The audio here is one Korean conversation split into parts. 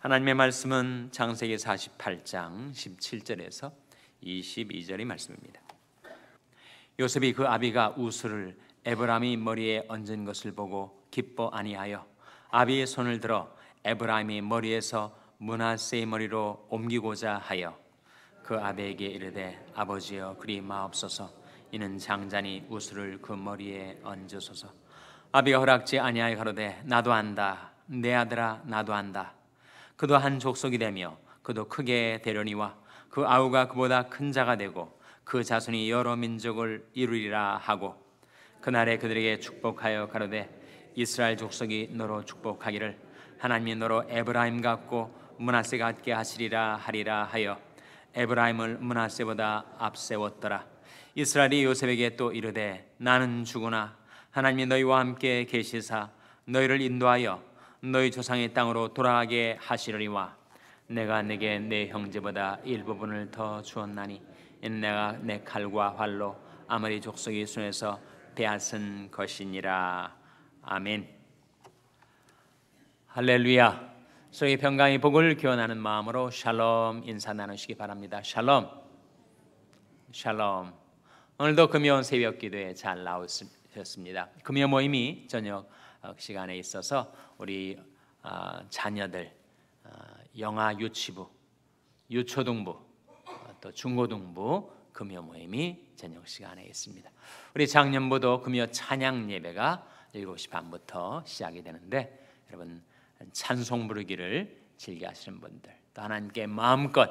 하나님의 말씀은 장세기 48장 17절에서 22절의 말씀입니다. 요셉이 그 아비가 우수를 에브라임이 머리에 얹은 것을 보고 기뻐 아니하여 아비의 손을 들어 에브라임이 머리에서 문하세의 머리로 옮기고자 하여 그 아베에게 이르되 아버지여 그리 마옵소서 이는 장자니 우수를 그 머리에 얹으소서 아비가 허락지 아니하여 가로되 나도 안다 내 아들아 나도 안다 그도 한 족속이 되며 그도 크게 되려니와 그 아우가 그보다 큰 자가 되고 그 자손이 여러 민족을 이루리라 하고 그날에 그들에게 축복하여 가로되 이스라엘 족속이 너로 축복하기를 하나님이 너로 에브라임 같고 문하세 같게 하시리라 하리라 하여 에브라임을 문하세보다 앞세웠더라 이스라엘이 요셉에게 또 이르되 나는 죽으나 하나님이 너희와 함께 계시사 너희를 인도하여 너희 조상의 땅으로 돌아가게 하시려니와 내가 내게 내 형제보다 일부분을 더 주었나니 내가 내 칼과 활로 아무리 족속이 손에서 빼앗은 것이니라 아멘 할렐루야 소위 평강의 복을 기원하는 마음으로 샬롬 인사 나누시기 바랍니다 샬롬 샬롬 오늘도 금요 새벽 기도에 잘 나오셨습니다 금요 모임이 저녁 어, 그 시간에 있어서 우리 어, 자녀들 어, 영아 유치부, 유초등부, 또 중고등부 금요 모임이 저녁 시간에 있습니다. 우리 작년부도 금요 찬양 예배가 7시 반부터 시작이 되는데 여러분 찬송 부르기를 즐겨하시는 분들 또 하나님께 마음껏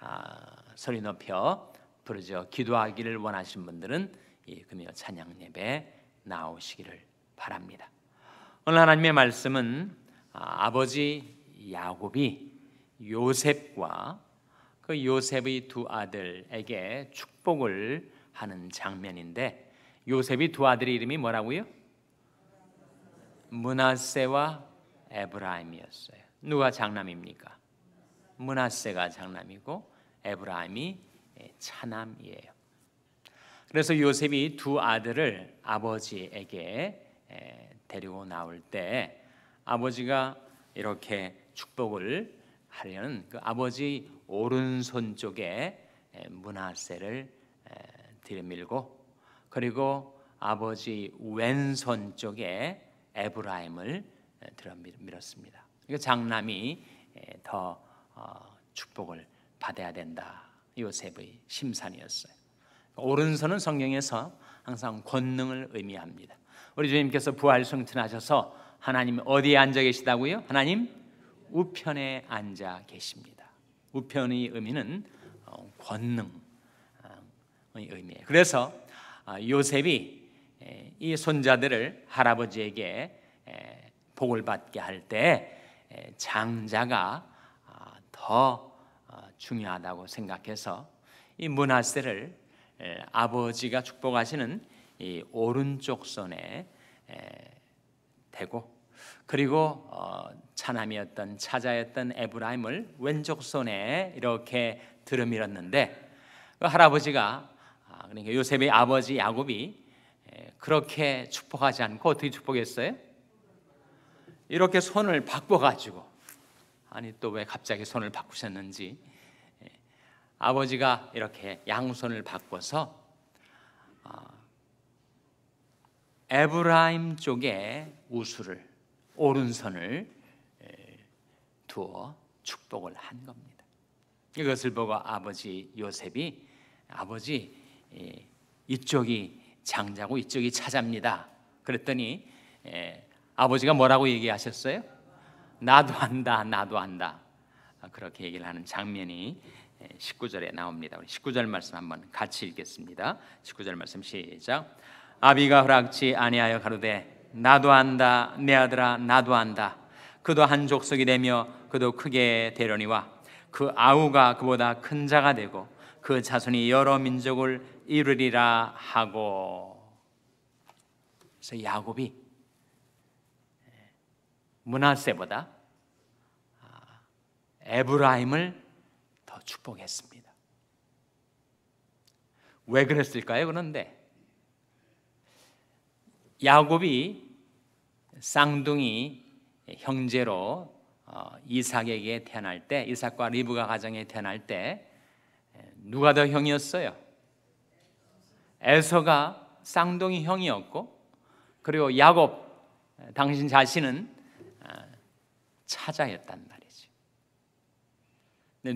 아, 소리 높여 부르짖 기도하기를 원하시는 분들은 이 금요 찬양 예배 나오시기를 바랍니다. 오늘 하나님의 말씀은 아, 아버지 야곱이 요셉과 그 요셉의 두 아들에게 축복을 하는 장면인데 요셉이 두 아들의 이름이 뭐라고요? 문하세와 에브라임이었어요. 누가 장남입니까? 문하세가 장남이고 에브라임이 예, 차남이에요. 그래서 요셉이 두 아들을 아버지에게 예, 데리고 나올 때 아버지가 이렇게 축복을 하려는 그 아버지 오른손 쪽에 문화세를 들이밀고 그리고 아버지 왼손 쪽에 에브라임을 들어밀었습니다. 그러니까 장남이 더 어, 축복을 받아야 된다. 요셉의 심산이었어요. 오른손은 성경에서 항상 권능을 의미합니다. 우리 주님께서 부활 승천하셔서 하나님 어디에 앉아 계시다고요? 하나님 우편에 앉아 계십니다. 우편의 의미는 어, 권능의 어, 의미예요. 그래서 아, 요셉이 이 손자들을 할아버지에게 복을 받게 할 때 장자가 아, 더 어, 중요하다고 생각해서 이 문하세를 아버지가 축복하시는 이 오른쪽 손에 대고 그리고 차남이었던 어, 차자였던 에브라임을 왼쪽 손에 이렇게 들음밀었는데 그 할아버지가 아, 그러니까 요셉의 아버지 야곱이 그렇게 축복하지 않고 어떻게 축복했어요? 이렇게 손을 바꿔가지고 아니 또 왜 갑자기 손을 바꾸셨는지 아버지가 이렇게 양손을 바꿔서 아, 에브라임 쪽에 우수를 오른손을 두어 축복을 한 겁니다. 이것을 보고 아버지 요셉이 아버지 이쪽이 장자고 이쪽이 차자입니다. 그랬더니 아버지가 뭐라고 얘기하셨어요? 나도 한다, 나도 한다. 아, 그렇게 얘기를 하는 장면이 19절에 나옵니다. 19절 말씀 한번 같이 읽겠습니다. 19절 말씀 시작. 아비가 허락치 아니하여 가로되 나도 안다 내 아들아 나도 안다 그도 한 족속이 되며 그도 크게 되려니와 그 아우가 그보다 큰 자가 되고 그 자손이 여러 민족을 이루리라 하고 그래서 야곱이 문하세보다 예, 아, 에브라임을 더 축복했습니다. 왜 그랬을까요? 그런데 야곱이 쌍둥이 형제로 어, 이삭에게 태어날 때 이삭과 리브가 가정에 태어날 때 누가 더 형이었어요? 에서가 쌍둥이 형이었고 그리고 야곱 당신 자신은 아, 차자였단 말이지.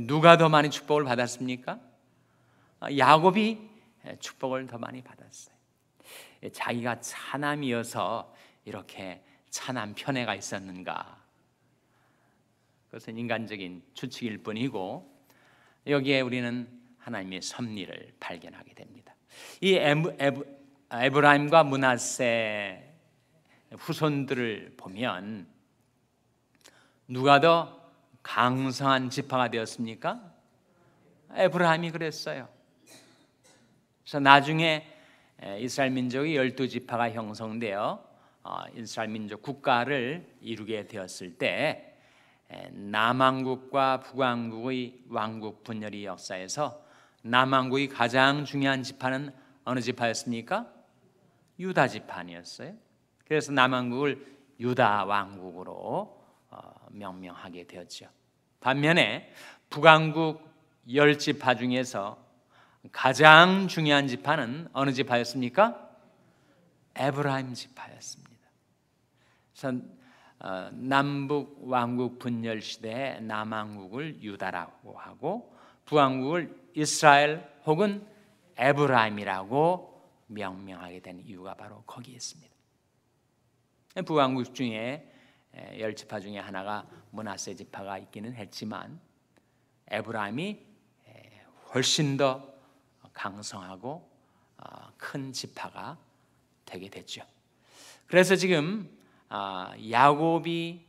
누가 더 많이 축복을 받았습니까? 아, 야곱이 축복을 더 많이 받았어요. 자기가 차남이어서 이렇게 차남 편애가 있었는가? 그것은 인간적인 추측일 뿐이고 여기에 우리는 하나님의 섭리를 발견하게 됩니다. 이 에브, 에브, 에브라임과 문하세 후손들을 보면 누가 더 강성한 지파가 되었습니까? 에브라함이 그랬어요. 그래서 나중에 이스라엘 민족이 열두 지파가 형성되어 어, 이스라엘 민족 국가를 이루게 되었을 때 남왕국과 북왕국의 왕국 분열이 역사에서 남왕국의 가장 중요한 지파는 어느 지파였습니까? 유다 지파니었어요. 그래서 남왕국을 유다 왕국으로 어, 명명하게 되었죠. 반면에 북왕국 열 지파 중에서 가장 중요한 지파는 어느 지파였습니까? 에브라임 지파였습니다. 선 어, 남북 왕국 분열 시대에 남왕국을 유다라고 하고 북왕국을 이스라엘 혹은 에브라임이라고 명명하게 된 이유가 바로 거기에 있습니다. 북왕국 중에 열 지파 중에 하나가 문하세 지파가 있기는 했지만 에브라임이 훨씬 더 강성하고 아, 큰 지파가 되게 됐죠. 그래서 지금 아, 야곱이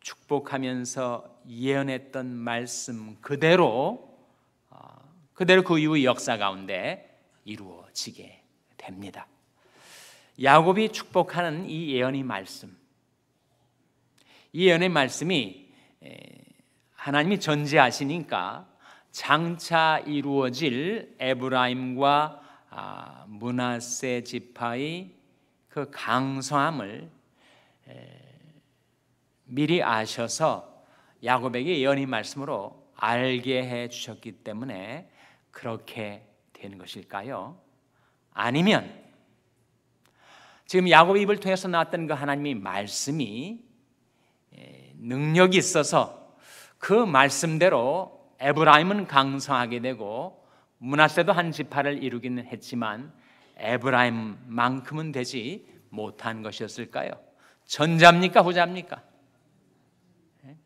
축복하면서 예언했던 말씀 그대로 아, 그대로 그이후 역사 가운데 이루어지게 됩니다. 야곱이 축복하는 이 예언의 말씀, 이 예언의 말씀이 하나님이 전제하시니까 장차 이루어질 에브라임과 문하세 아, 지파의 그 강성함을 미리 아셔서 야곱에게 예언의 말씀으로 알게 해 주셨기 때문에 그렇게 되는 것일까요? 아니면 지금 야곱 입을 통해서 나왔던 그 하나님의 말씀이 능력이 있어서 그 말씀대로 에브라임은 강성하게 되고 문하세도 한 지파를 이루기는 했지만 에브라임만큼은 되지 못한 것이었을까요? 전자입니까 후자입니까? 예?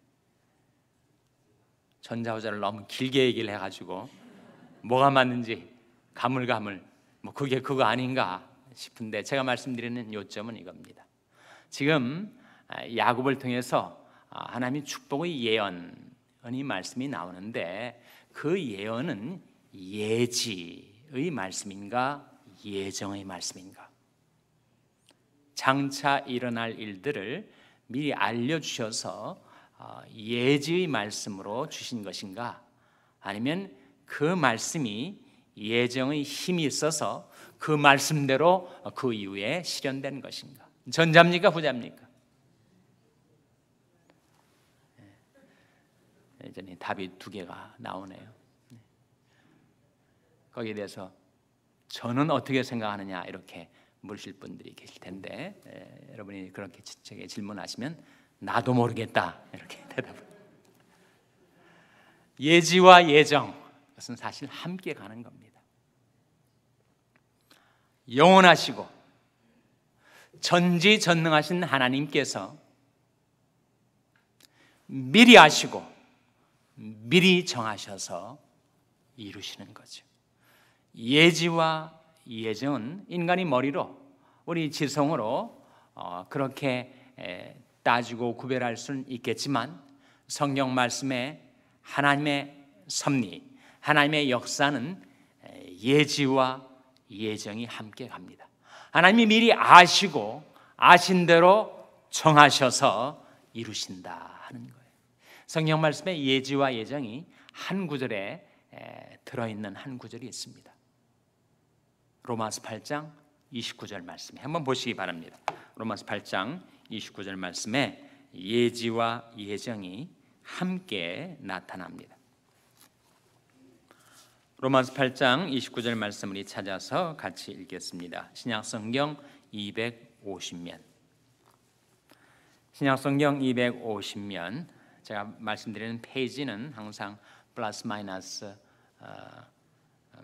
전자 후자를 너무 길게 얘기를 해가지고 뭐가 맞는지 가물가물 뭐 그게 그거 아닌가 싶은데 제가 말씀드리는 요점은 이겁니다. 지금 아, 야곱을 통해서 아, 하나님이 축복의 예언 예언이 말씀이 나오는데 그 예언은 예지의 말씀인가 예정의 말씀인가? 장차 일어날 일들을 미리 알려주셔서 어, 예지의 말씀으로 주신 것인가? 아니면 그 말씀이 예정의 힘이 있어서 그 말씀대로 어, 그 이후에 실현된 것인가? 전자입니까? 후자입니까? 이전에 답이 두 개가 나오네요. 네. 거기에 대해서 저는 어떻게 생각하느냐 이렇게 물으실 분들이 계실 텐데 에, 예, 여러분이 그렇게 제게 질문하시면 나도 모르겠다 이렇게 대답. 예지와 예정 그 것은 사실 함께 가는 겁니다. 영원하시고 전지전능하신 하나님께서 미리 아시고 미리 정하셔서 이루시는 거죠. 예지와 예정은 인간이 머리로 우리 지성으로 어, 그렇게 따지고 구별할 수는 있겠지만 성경 말씀에 하나님의 섭리, 하나님의 역사는 예지와 예정이 함께 갑니다. 하나님이 미리 아시고 아신 대로 정하셔서 이루신다 하는 것. 성경 말씀의 예지와 예정이 한 구절에 들어있는 한 구절이 있습니다. 로마서 8장 29절 말씀 한번 보시기 바랍니다. 로마서 8장 29절 말씀에 예지와 예정이 함께 나타납니다. 로마서 8장 29절 말씀을 찾아서 같이 읽겠습니다. 신약 성경 250면. 신약 성경 250면 제가 말씀드리는 페이지는 항상 플러스 마이너스 어,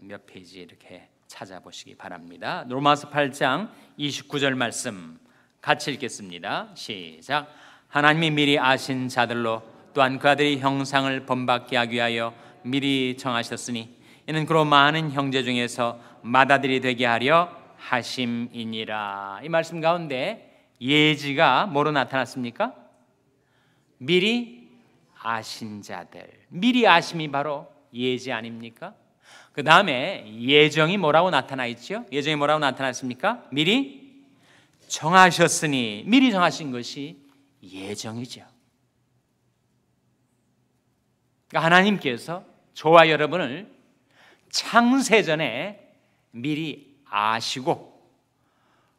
몇 페이지 이렇게 찾아보시기 바랍니다. 로마서 8장 29절 말씀 같이 읽겠습니다. 시작. 하나님이 미리 아신 자들로 또한 그 아들이 형상을 범받게 하기 위하여 미리 정하셨으니 이는 그로 많은 형제 중에서 마다들이 되게 하려 하심이니라. 이 말씀 가운데 예지가 뭐로 나타났습니까? 미리 아신 자들. 미리 아심이 바로 예지 아닙니까? 그 다음에 예정이 뭐라고 나타나 있죠? 예정이 뭐라고 나타났습니까? 미리 정하셨으니 미리 정하신 것이 예정이죠. 그러니까 하나님께서 저와 여러분을 창세전에 미리 아시고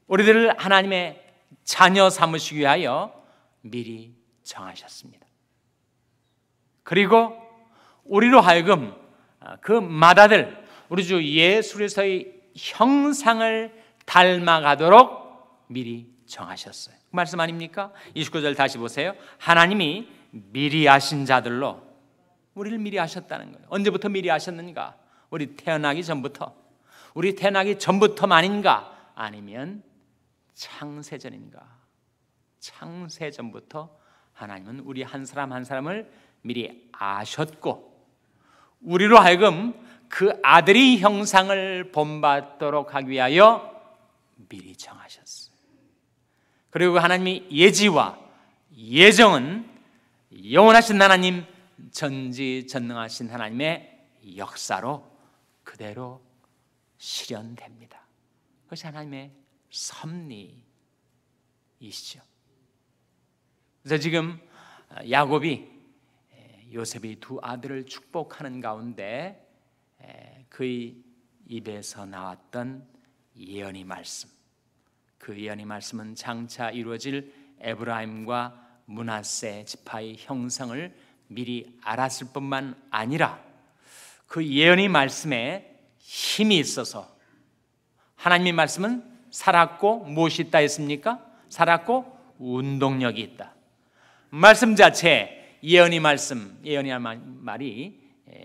우리들을 하나님의 자녀 삼으시기 위하여 미리 정하셨습니다. 그리고 우리로 하여금 아, 그 마다들 우리 주 예수 에서의 형상을 닮아가도록 미리 정하셨어요. 그 말씀 아닙니까? 29절 다시 보세요. 하나님이 미리 아신 자들로 우리를 미리 아셨다는 거예요. 언제부터 미리 아셨는가? 우리 태어나기 전부터. 우리 태어나기 전부터만인가? 아니면 창세전인가? 창세전부터 하나님은 우리 한 사람 한 사람을 미리 아셨고 우리로 하여금 그 아들이 형상을 본받도록 하기 위하여 미리 정하셨어요. 그리고 하나님이 예지와 예정은 영원하신 하나님 전지전능하신 하나님의 역사로 그대로 실현됩니다. 그것이 하나님의 섭리이시죠. 그래서 지금 야곱이 요셉이 두 아들을 축복하는 가운데 그의 입에서 나왔던 예언의 말씀. 그예언의 말씀은 장차 이루어질 에브라임과 문하세 지파의 형상을 미리 알았을 뿐만 아니라 그예언의 말씀에 힘이 있어서 하나님의 말씀은 살았고 무엇이 있다 했습니까? 살았고 운동력이 있다. 말씀 자체에 예언이 말씀, 예언이 말이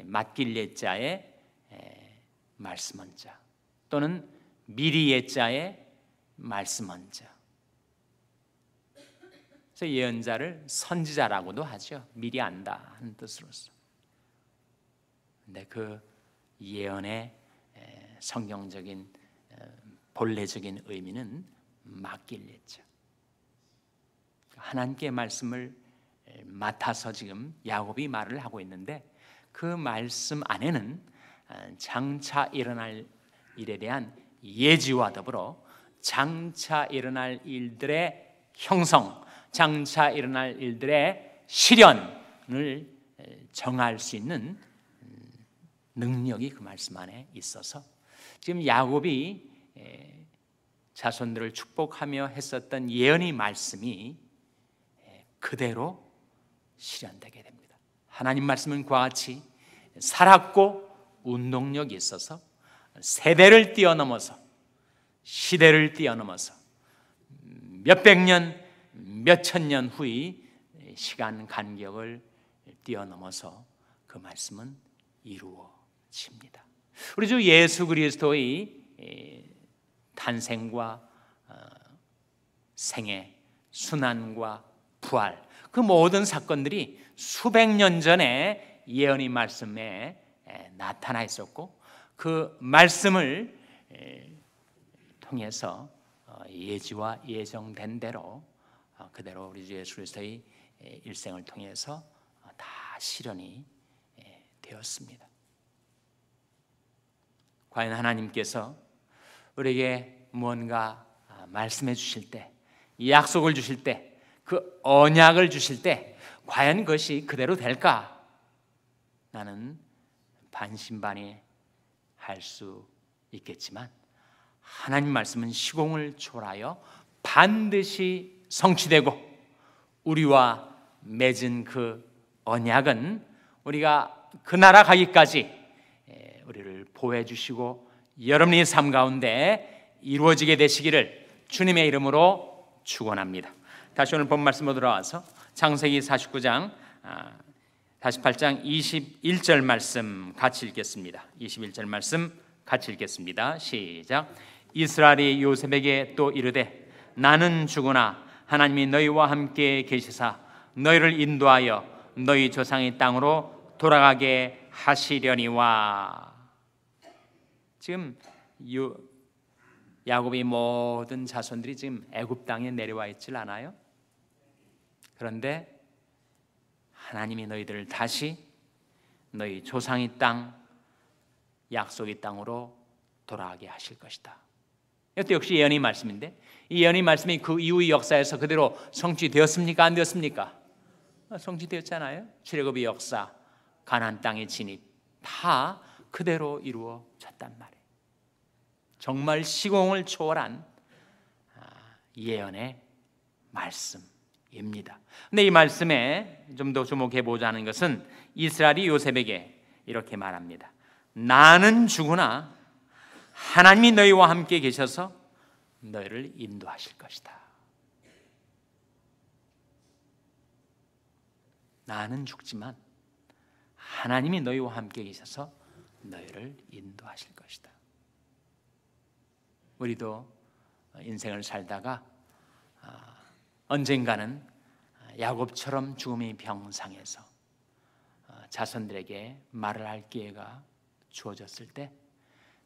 맞길 예자의 말씀한 자 또는 미리 예자의 말씀한 자. 그래서 예언자를 선지자라고도 하죠. 미리 안다 하는 뜻으로서. 근데 그 예언의 성경적인 본래적인 의미는 맡길 예자. 하나님께 말씀을 맡아서 지금 야곱이 말을 하고 있는데 그 말씀 안에는 아, 장차 일어날 일에 대한 예지와 더불어 장차 일어날 일들의 형성, 장차 일어날 일들의 실현을 정할 수 있는 음, 능력이 그 말씀 안에 있어서 지금 야곱이 자손들을 축복하며 했었던 예언의 말씀이 그대로 실현되게 됩니다. 하나님 말씀은 그와 같이 살았고 운동력이 있어서 세대를 뛰어넘어서 시대를 뛰어넘어서 몇백 년, 몇천 년 후의 시간 간격을 뛰어넘어서 그 말씀은 이루어집니다. 우리 주 예수 그리스도의 탄생과 어, 생애, 순환과 부활 그 모든 사건들이 수백 년 전에 예언의 말씀에 나타나 있었고 그 말씀을 통해서 어, 예지와 예정된 대로 어, 그대로 우리 주 예수 그리스도의 일생을 통해서 어, 다 실현이 되었습니다. 과연 하나님께서 우리에게 무언가 아, 말씀해 주실 때, 약속을 주실 때그 언약을 주실 때 과연 그것이 그대로 될까? 나는 반신반의 할 수 있겠지만 하나님 말씀은 시공을 초월하여 반드시 성취되고 우리와 맺은 그 언약은 우리가 그 나라 가기까지 우리를 보호해 주시고 여러분의 삶 가운데 이루어지게 되시기를 주님의 이름으로 축원합니다. 다시 오늘 본 말씀으로 들어와서 창세기 49장 48장 21절 말씀 같이 읽겠습니다. 21절 말씀 같이 읽겠습니다. 시작. 이스라엘이 요셉에게 또 이르되 나는 죽으나 하나님이 너희와 함께 계시사 너희를 인도하여 너희 조상의 땅으로 돌아가게 하시려니와 지금 요, 야곱의 모든 자손들이 지금 애굽 땅에 내려와 있질 않아요. 그런데 하나님이 너희들을 다시 너희 조상의 땅 약속의 땅으로 돌아가게 하실 것이다. 이것도 역시 예언의 말씀인데 이 예언의 말씀이 그 이후의 역사에서 그대로 성취되었습니까? 안 되었습니까? 어, 성취되었잖아요. 출애굽의 역사, 가나안 땅의 진입 다 그대로 이루어졌단 말이에요. 정말 시공을 초월한 아, 예언의 말씀. 입니다. 근데 이 말씀에 좀 더 주목해 보자는 것은 이스라엘이 요셉에게 이렇게 말합니다. 나는 죽으나 하나님이 너희와 함께 계셔서 너희를 인도하실 것이다. 나는 죽지만 하나님이 너희와 함께 계셔서 너희를 인도하실 것이다. 우리도 인생을 살다가 아, 언젠가는 아, 야곱처럼 죽음이 병상에서 어, 자손들에게 말을 할 기회가 주어졌을 때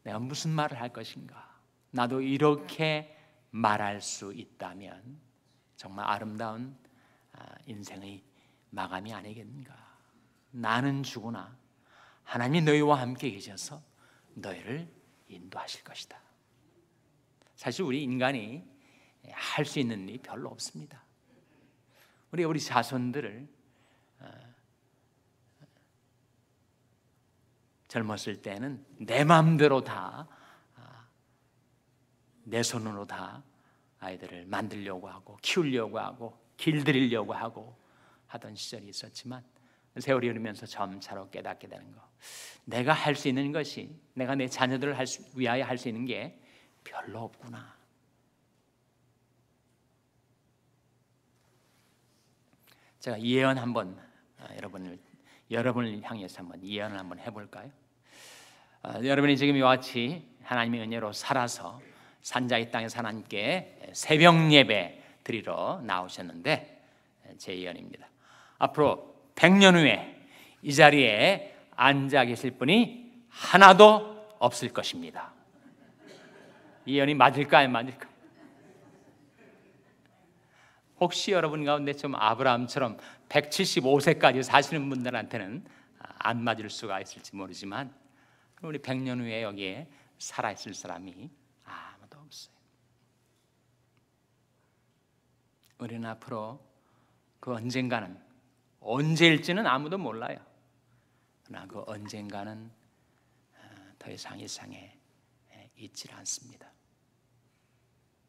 내가 무슨 말을 할 것인가? 나도 이렇게 말할 수 있다면 정말 아름다운 아, 인생의 마감이 아니겠는가? 나는 죽으나 하나님이 너희와 함께 계셔서 너희를 인도하실 것이다. 사실 우리 인간이 예, 할수 있는 일이 별로 없습니다. 우리 우리 자손들을 어, 젊었을 때는 내 마음대로 다내 아, 손으로 다 아이들을 만들려고 하고 키우려고 하고 길들이려고 하고 하던 시절이 있었지만 세월이 흐르면서 점차로 깨닫게 되는 거. 내가 할 수 있는 것이 내가 내 자녀들을 할 수, 위하여 할 수 있는 게 별로 없구나. 제가 예언 한번 아, 여러분을 여러분을 향해서 한번 예언을 한번 해볼까요? 아, 여러분이 지금 이와 같이 하나님의 은혜로 살아서 산자의 땅에서 하나님께 새벽 예배 드리러 나오셨는데 예, 제 예언입니다. 앞으로 100년 후에 이 자리에 앉아 계실 분이 하나도 없을 것입니다. 예언이 맞을까 안 맞을까? 혹시 여러분 가운데 좀 아브라함처럼 175세까지 사시는 분들한테는 안 맞을 수가 있을지 모르지만 우리 100년 후에 여기에 살아 있을 사람이 아무도 없어요. 우리는 앞으로 그 언젠가는 언제일지는 아무도 몰라요. 그러나 그 언젠가는 아, 더 이상 이상에 있질 않습니다.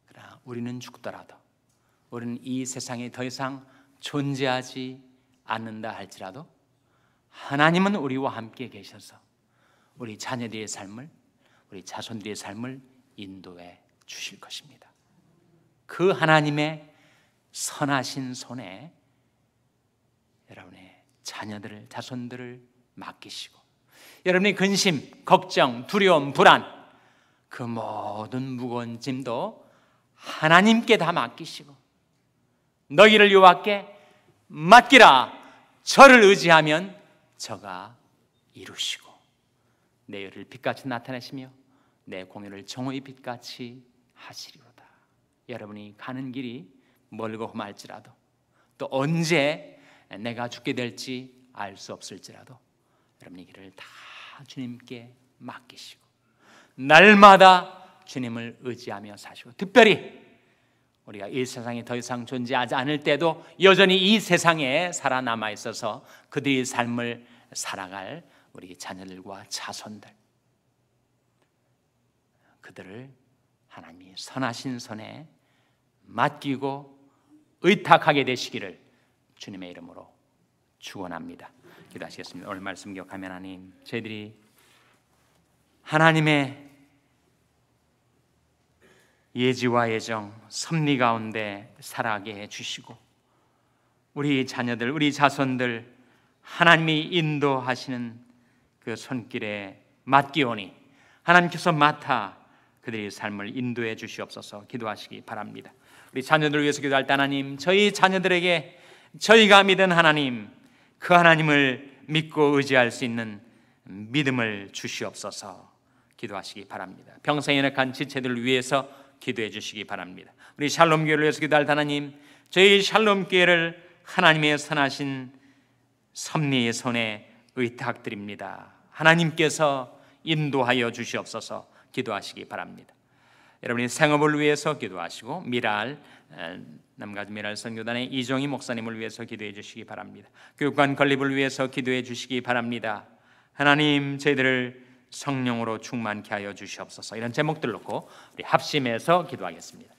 그러나 우리는 죽더라도 우리는 이 세상에 더 이상 존재하지 않는다 할지라도 하나님은 우리와 함께 계셔서 우리 자녀들의 삶을 우리 자손들의 삶을 인도해 주실 것입니다. 그 하나님의 선하신 손에 여러분의 자녀들을 자손들을 맡기시고 여러분의 근심, 걱정, 두려움, 불안 그 모든 무거운 짐도 하나님께 다 맡기시고 너희를 요호와께 맡기라. 저를 의지하면 저가 이루시고 내 열을 빛같이 나타내시며 내 공연을 정오의 빛같이 하시리로다. 여러분이 가는 길이 멀고 험할지라도 또 언제 내가 죽게 될지 알 수 없을지라도 여러분이 길을 다 주님께 맡기시고 날마다 주님을 의지하며 사시고 특별히 우리가 이 세상에 더 이상 존재하지 않을 때도 여전히 이 세상에 살아남아 있어서 그들의 삶을 살아갈 우리 자녀들과 자손들 그들을 하나님이 선하신 손에 맡기고 의탁하게 되시기를 주님의 이름으로 축원합니다. 기도하시겠습니다. 오늘 말씀 기억하면 하나님 저희들이 하나님의 예지와 예정, 섭리 가운데 살아가게 해 주시고 우리 자녀들, 우리 자손들 하나님이 인도하시는 그 손길에 맡기오니 하나님께서 맡아 그들의 삶을 인도해 주시옵소서 기도하시기 바랍니다. 우리 자녀들 을 위해서 기도할 때 하나님, 저희 자녀들에게 저희가 믿은 하나님, 그 하나님을 믿고 의지할 수 있는 믿음을 주시옵소서 기도하시기 바랍니다. 평생 연약한 지체들을 위해서 기도해 주시기 바랍니다. 우리 샬롬 교회를 위해서 기도할 하나님, 저희 샬롬 교회를 하나님의 선하신 섭리의 손에 의탁드립니다. 하나님께서 인도하여 주시옵소서 기도하시기 바랍니다. 여러분이 생업을 위해서 기도하시고 미랄 남가주 미랄 선교단의 이종희 목사님을 위해서 기도해 주시기 바랍니다. 교육관 건립을 위해서 기도해 주시기 바랍니다. 하나님 저희들을 성령으로 충만케 하여 주시옵소서. 이런 제목들 놓고 우리 합심해서 기도하겠습니다.